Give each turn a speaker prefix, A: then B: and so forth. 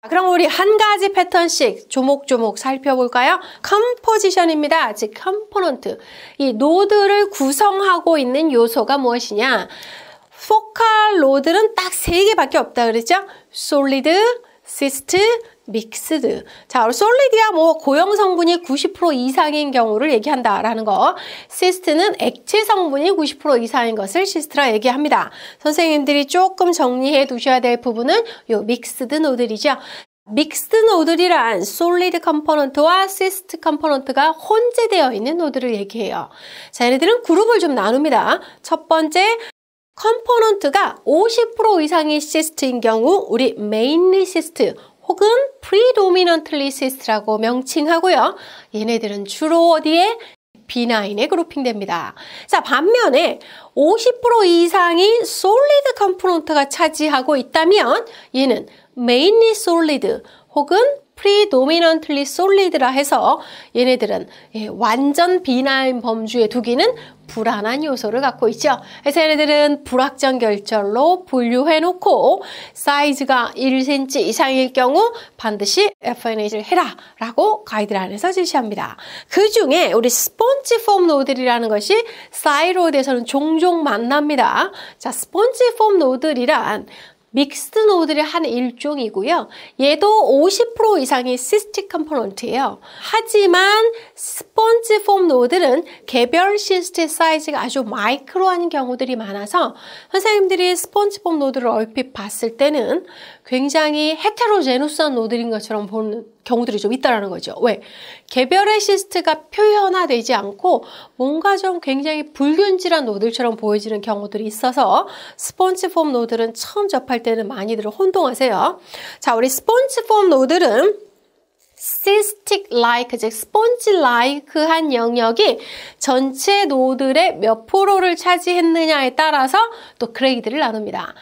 A: 아, 그럼 우리 한 가지 패턴씩 조목조목 살펴볼까요? 컴포지션입니다. 즉 컴포넌트. 이 노드를 구성하고 있는 요소가 무엇이냐? 포칼 로드는 딱 세 개밖에 없다 그랬죠? 솔리드, 시스트, 믹스드. 자, 우리 솔리디야 뭐 고형 성분이 90% 이상인 경우를 얘기한다라는 거. 시스트는 액체 성분이 90% 이상인 것을 시스트라 얘기합니다. 선생님들이 조금 정리해 두셔야 될 부분은 요 믹스드 노들이죠. 믹스드 노들이란 솔리드 컴포넌트와 시스트 컴포넌트가 혼재되어 있는 노드를 얘기해요. 자, 얘네들은 그룹을 좀 나눕니다. 첫 번째, 컴포넌트가 50%이상이 시스트인 경우 우리 메인 리시스트 혹은 predominantly cyst라고 명칭하고요. 얘네들은 주로 어디에? B9에 그룹핑됩니다. 자, 반면에 50% 이상이 솔리드 컴포넌트가 차지하고 있다면 얘는 mainly solid 혹은 predominantly solid라 해서 얘네들은 예, 완전 비나인 범주에 두기는 불안한 요소를 갖고 있죠. 그래서 얘네들은 불확정 결절로 분류해놓고 사이즈가 1cm 이상일 경우 반드시 FNH를 해라 라고 가이드라인에서 제시합니다그 중에 우리 스폰지폼 노들이라는 것이 사이로드에서는 종종 만납니다. 자, 스폰지폼 노들이란 믹스드 노드의 한 일종이고요. 얘도 50% 이상이 시스틱 컴포넌트예요. 하지만 시스트 폼 노드는 개별 시스트 사이즈가 아주 마이크로한 경우들이 많아서 선생님들이 스펀지 폼 노드를 얼핏 봤을 때는 굉장히 헤테로제누스한 노드인 것처럼 보는 경우들이 좀 있다라는 거죠. 왜? 개별의 시스트가 표현화되지 않고 뭔가 좀 굉장히 불균질한 노드처럼 보여지는 경우들이 있어서 스펀지 폼노드는 처음 접할 때는 많이들 혼동하세요. 자, 우리 스펀지 폼노드는 cystic-like, 즉스펀지 l i k e 한 영역이 전체 노들의 몇 프로를 차지했느냐에 따라서 또 그레이드를 나눕니다.